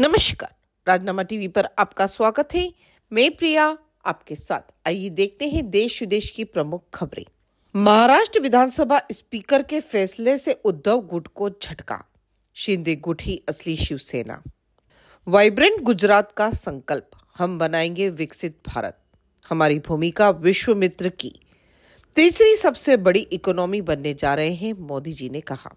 नमस्कार राजनामा टीवी पर आपका स्वागत है मैं प्रिया आपके साथ आइए देखते हैं देश विदेश की प्रमुख खबरें महाराष्ट्र विधानसभा स्पीकर के फैसले से उद्धव गुट को झटका शिंदे गुट ही असली शिवसेना वाइब्रेंट गुजरात का संकल्प हम बनाएंगे विकसित भारत हमारी भूमिका विश्व मित्र की तीसरी सबसे बड़ी इकोनॉमी बनने जा रहे हैं मोदी जी ने कहा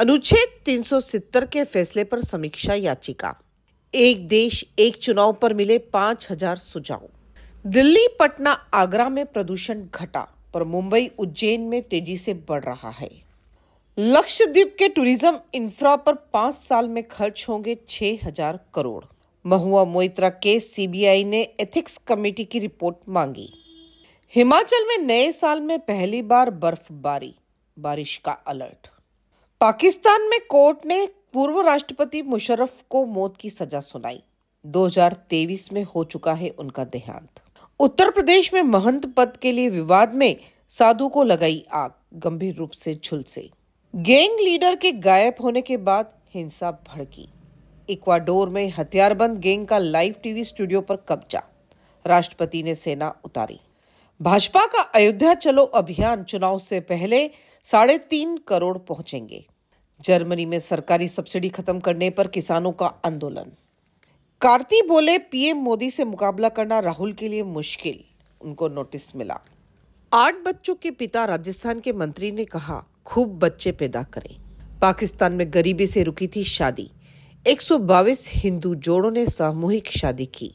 अनुच्छेद 370 के फैसले पर समीक्षा याचिका एक देश एक चुनाव पर मिले 5000 सुझाव दिल्ली पटना आगरा में प्रदूषण घटा पर मुंबई उज्जैन में तेजी से बढ़ रहा है लक्षद्वीप के टूरिज्म इंफ्रा पर पांच साल में खर्च होंगे छह हजार करोड़ महुआ मोइत्रा के सीबीआई ने एथिक्स कमेटी की रिपोर्ट मांगी हिमाचल में नए साल में पहली बार बर्फबारी बारिश का अलर्ट पाकिस्तान में कोर्ट ने पूर्व राष्ट्रपति मुशर्रफ को मौत की सजा सुनाई 2023 में हो चुका है उनका देहांत उत्तर प्रदेश में महंत पद के लिए विवाद में साधु को लगाई आग गंभीर रूप से झुलसे गैंग लीडर के गायब होने के बाद हिंसा भड़की इक्वाडोर में हथियारबंद गैंग का लाइव टीवी स्टूडियो पर कब्जा राष्ट्रपति ने सेना उतारी भाजपा का अयोध्या चलो अभियान चुनाव से पहले साढ़े तीन करोड़ पहुंचेंगे जर्मनी में सरकारी सब्सिडी खत्म करने पर किसानों का आंदोलन कार्ती बोले पीएम मोदी से मुकाबला करना राहुल के लिए मुश्किल उनको नोटिस मिला आठ बच्चों के पिता राजस्थान के मंत्री ने कहा खूब बच्चे पैदा करें पाकिस्तान में गरीबी से रुकी थी शादी एक हिंदू जोड़ों ने सामूहिक शादी की